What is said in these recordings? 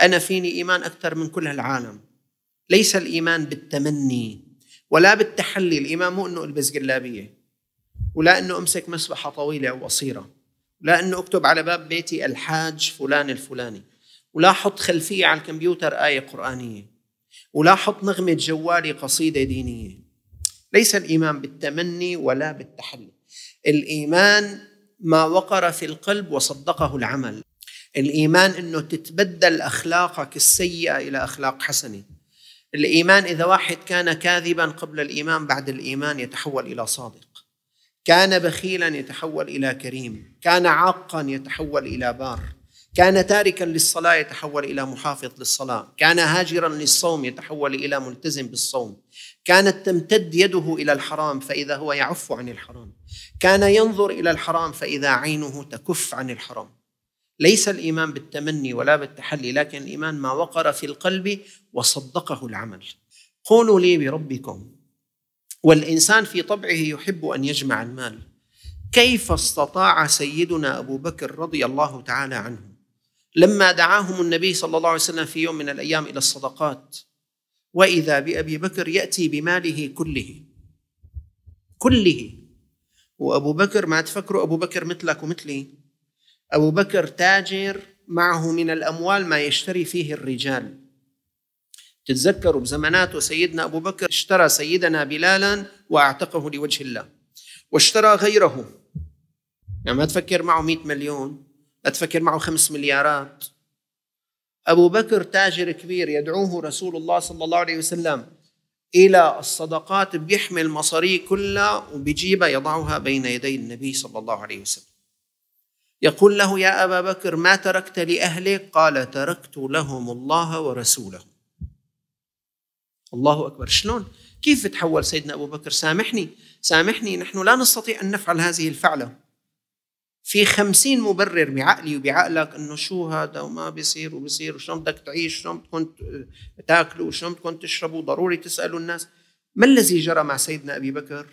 انا فيني ايمان اكثر من كل هالعالم ليس الايمان بالتمني ولا بالتحلي الايمان مو انه البس جلابيه ولا انه امسك مسبحه طويله او قصيره لا انه اكتب على باب بيتي الحاج فلان الفلاني ولا احط خلفيه على الكمبيوتر ايه قرانيه ولا احط نغمه جوالي قصيده دينيه ليس الايمان بالتمني ولا بالتحلي الايمان ما وقر في القلب وصدقه العمل الإيمان أنه تتبدل أخلاقك السيئة إلى أخلاق حسنة الإيمان إذا واحد كان كاذبا قبل الإيمان بعد الإيمان يتحول إلى صادق كان بخيلا يتحول إلى كريم كان عاقا يتحول إلى بار كان تاركا للصلاة يتحول إلى محافظ للصلاة كان هاجرا للصوم يتحول إلى ملتزم بالصوم كانت تمتد يده إلى الحرام فإذا هو يعف عن الحرام كان ينظر إلى الحرام فإذا عينه تكف عن الحرام ليس الايمان بالتمني ولا بالتحلي لكن الايمان ما وقر في القلب وصدقه العمل قولوا لي بربكم والانسان في طبعه يحب ان يجمع المال كيف استطاع سيدنا ابو بكر رضي الله تعالى عنه لما دعاهم النبي صلى الله عليه وسلم في يوم من الايام الى الصدقات واذا بابي بكر ياتي بماله كله كله وابو بكر ما تفكروا ابو بكر مثلك ومثلي أبو بكر تاجر معه من الأموال ما يشتري فيه الرجال تتذكروا بزماناته سيدنا أبو بكر اشترى سيدنا بلالا وأعتقه لوجه الله واشترى غيره يعني ما تفكر معه 100 مليون لا تفكر معه 5 مليارات أبو بكر تاجر كبير يدعوه رسول الله صلى الله عليه وسلم إلى الصدقات بيحمل مصاريه كلها وبيجيبها يضعها بين يدي النبي صلى الله عليه وسلم يقول له يا ابا بكر ما تركت لاهلك قال تركت لهم الله ورسوله الله اكبر شلون كيف تحول سيدنا ابو بكر سامحني سامحني نحن لا نستطيع ان نفعل هذه الفعله في خمسين مبرر بعقلي وبعقلك انه شو هذا وما بيصير وبيصير وشلون بدك تعيش شلون بدكم تاكلوا وشلون بدكم تشربوا ضروري تسالوا الناس ما الذي جرى مع سيدنا ابي بكر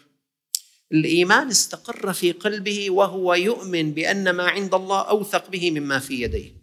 الايمان استقر في قلبه وهو يؤمن بان ما عند الله اوثق به مما في يديه